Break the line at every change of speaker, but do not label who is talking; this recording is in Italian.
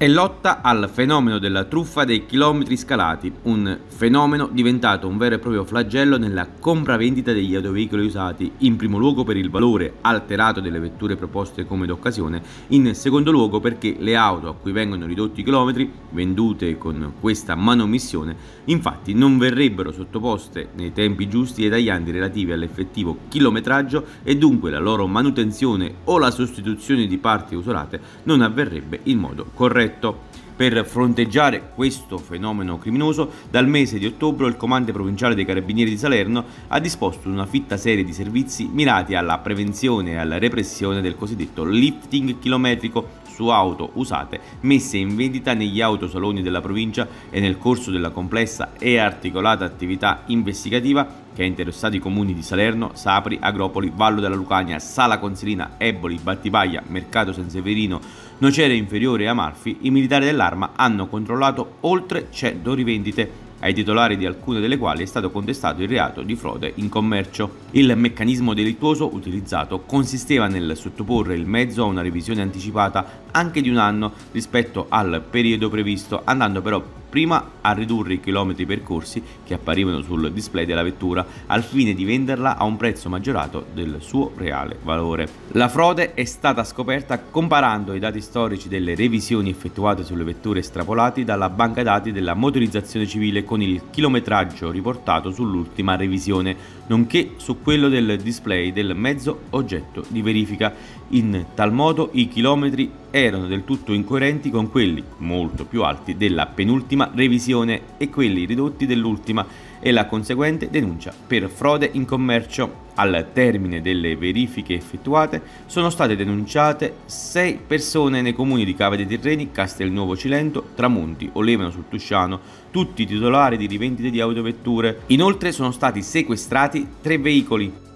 e lotta al fenomeno della truffa dei chilometri scalati, un fenomeno diventato un vero e proprio flagello nella compravendita degli autoveicoli usati, in primo luogo per il valore alterato delle vetture proposte come d'occasione, in secondo luogo perché le auto a cui vengono ridotti i chilometri, vendute con questa manomissione, infatti non verrebbero sottoposte nei tempi giusti e tagliandi relativi all'effettivo chilometraggio e dunque la loro manutenzione o la sostituzione di parti usurate non avverrebbe in modo corretto corretto. Per fronteggiare questo fenomeno criminoso, dal mese di ottobre il Comando provinciale dei Carabinieri di Salerno ha disposto una fitta serie di servizi mirati alla prevenzione e alla repressione del cosiddetto lifting chilometrico su auto usate messe in vendita negli autosaloni della provincia e nel corso della complessa e articolata attività investigativa che ha interessato i comuni di Salerno, Sapri, Agropoli, Vallo della Lucania, Sala Consilina, Eboli, Battipaglia, Mercato San Severino, Nocere Inferiore e Amalfi, i militari dell'arma hanno controllato oltre 100 rivendite ai titolari di alcune delle quali è stato contestato il reato di frode in commercio. Il meccanismo delittuoso utilizzato consisteva nel sottoporre il mezzo a una revisione anticipata anche di un anno rispetto al periodo previsto, andando però prima a ridurre i chilometri percorsi che apparivano sul display della vettura al fine di venderla a un prezzo maggiorato del suo reale valore. La frode è stata scoperta comparando i dati storici delle revisioni effettuate sulle vetture estrapolati dalla banca dati della motorizzazione civile con il chilometraggio riportato sull'ultima revisione, nonché su quello del display del mezzo oggetto di verifica. In tal modo i chilometri erano del tutto incoerenti con quelli molto più alti della penultima dell'ultima revisione e quelli ridotti dell'ultima e la conseguente denuncia per frode in commercio. Al termine delle verifiche effettuate sono state denunciate 6 persone nei comuni di Cava dei Tirreni, Castelnuovo Cilento, Tramonti, Olevano sul Tusciano, tutti titolari di rivendite di autovetture. Inoltre sono stati sequestrati 3 veicoli,